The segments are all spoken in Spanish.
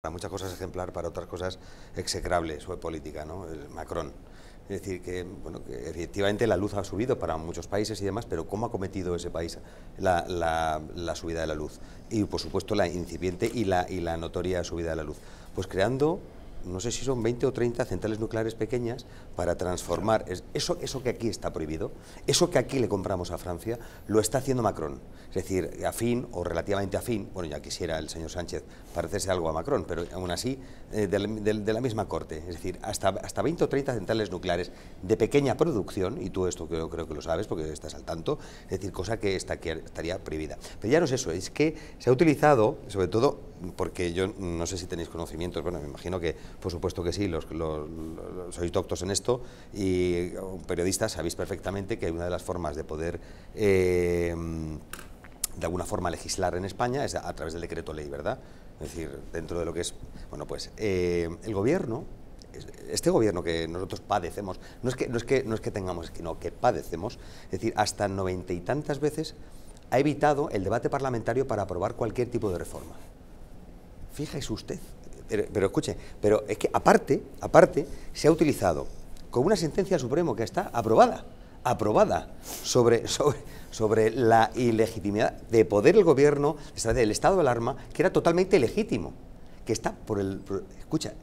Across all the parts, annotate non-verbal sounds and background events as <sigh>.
Para muchas cosas ejemplar, para otras cosas execrable su política, ¿no? El Macron. Es decir, que, bueno, efectivamente la luz ha subido para muchos países y demás, pero ¿cómo ha cometido ese país la, la subida de la luz? Y, por supuesto, la incipiente y la, y la notoria subida de la luz. Pues creando no sé si son 20 o 30 centrales nucleares pequeñas para transformar. Eso, eso que aquí está prohibido, eso que aquí le compramos a Francia, lo está haciendo Macron. Es decir, afín o relativamente afín, bueno, ya quisiera el señor Sánchez parecerse algo a Macron, pero aún así eh, de, la, misma corte. Es decir, hasta, hasta 20 o 30 centrales nucleares de pequeña producción, y tú esto creo, creo que lo sabes porque estás al tanto, es decir, cosa que, está, que estaría prohibida. Pero ya no es eso, es que se ha utilizado, sobre todo porque yo no sé si tenéis conocimientos, bueno, me imagino que, por supuesto que sí, los, sois doctos en esto y periodistas sabéis perfectamente que una de las formas de poder... Em, de alguna forma legislar en España es a, través del decreto ley, ¿verdad? Es decir, dentro de lo que es... Bueno, pues em, el gobierno, este gobierno que nosotros padecemos, no es que, no es que, no es que tengamos, sino que padecemos, es decir, hasta noventa y tantas veces ha evitado el debate parlamentario para aprobar cualquier tipo de reforma. Fíjese usted, pero, escuche, pero es que aparte, aparte, se ha utilizado con una sentencia Supremo que está aprobada, aprobada sobre, <laughs> sobre, sobre la ilegitimidad de poder el gobierno, el estado de alarma, que era totalmente legítimo, que está por el... escucha,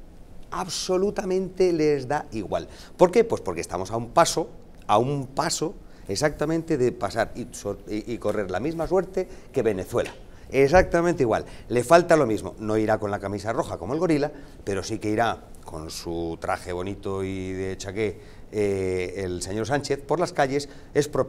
absolutamente les da igual. ¿Por qué? Pues porque estamos a un paso, a un paso exactamente de pasar y correr la misma suerte que Venezuela exactamente igual. Le falta lo mismo, no irá con la camisa roja como el gorila, pero sí que irá con su traje bonito y de chaqué eh, el señor Sánchez por las calles, es propia